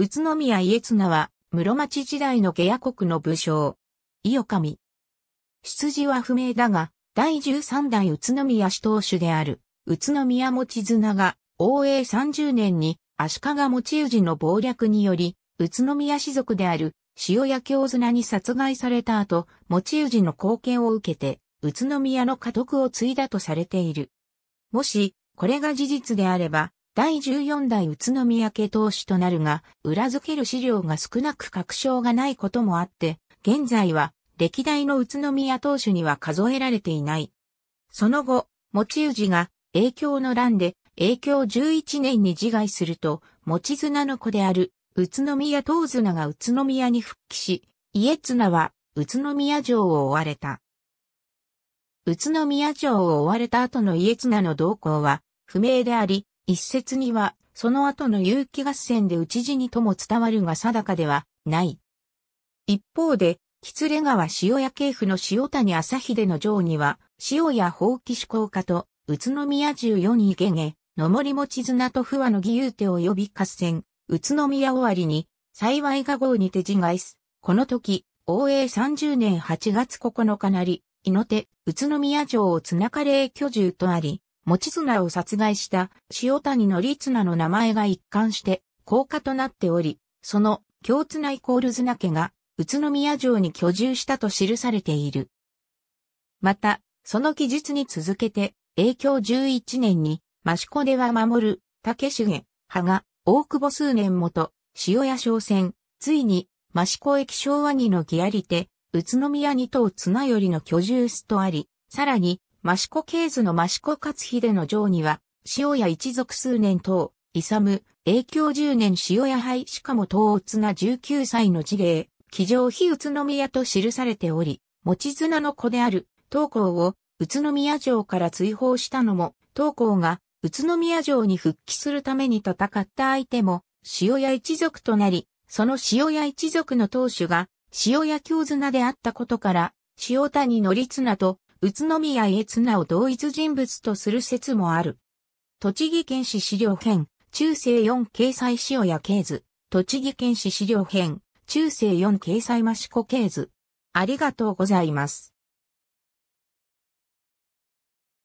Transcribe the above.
宇都宮家綱は、室町時代の下野国の武将。伊予神。出自は不明だが、第13代宇都宮氏当主である、宇都宮持綱が、応永30年に、足利持氏の謀略により、宇都宮氏族である、塩屋京綱に殺害された後、持氏の貢献を受けて、宇都宮の家督を継いだとされている。もし、これが事実であれば、第14代宇都宮家当主となるが、裏付ける資料が少なく確証がないこともあって、現在は歴代の宇都宮当主には数えられていない。その後、持ち氏が影響の乱で影響11年に自害すると、持ち綱の子である宇都宮東綱が宇都宮に復帰し、家綱は宇都宮城を追われた。宇都宮城を追われた後の家綱の動向は不明であり、一説には、その後の有機合戦で討ち死にとも伝わるが定かではない。一方で、喜連川塩屋系譜の塩谷朝秀の城には、塩屋法規志向家と、宇都宮十四位下下、野森持綱と不和の義勇手及び合戦、宇都宮終わりに、幸い画号にて自害す。この時、応永三十年八月九日なり、の手、宇都宮城を綱かれ居住とあり、持綱を殺害した塩谷の綱の名前が一貫して高架となっており、その京綱イコール綱家が宇都宮城に居住したと記されている。また、その記述に続けて、影響11年に、益子では守る、竹重、羽賀、大久保数年元、塩屋商船、ついに、益子駅昭和にの義ありて、宇都宮に等綱よりの居住室とあり、さらに、益子系図の益子勝秀の城には、塩屋一族数年等、イサム、永久十年塩屋杯しかも東な19歳の事例、騎乗非宇都宮と記されており、持綱の子である、東光を宇都宮城から追放したのも、東光が宇都宮城に復帰するために戦った相手も、塩屋一族となり、その塩屋一族の当主が、塩屋京綱であったことから、塩谷則綱と宇都宮家綱を同一人物とする説もある。栃木県史資料編、中世4掲載塩や系図、栃木県史資料編、中世4掲載益子系図。ありがとうございます。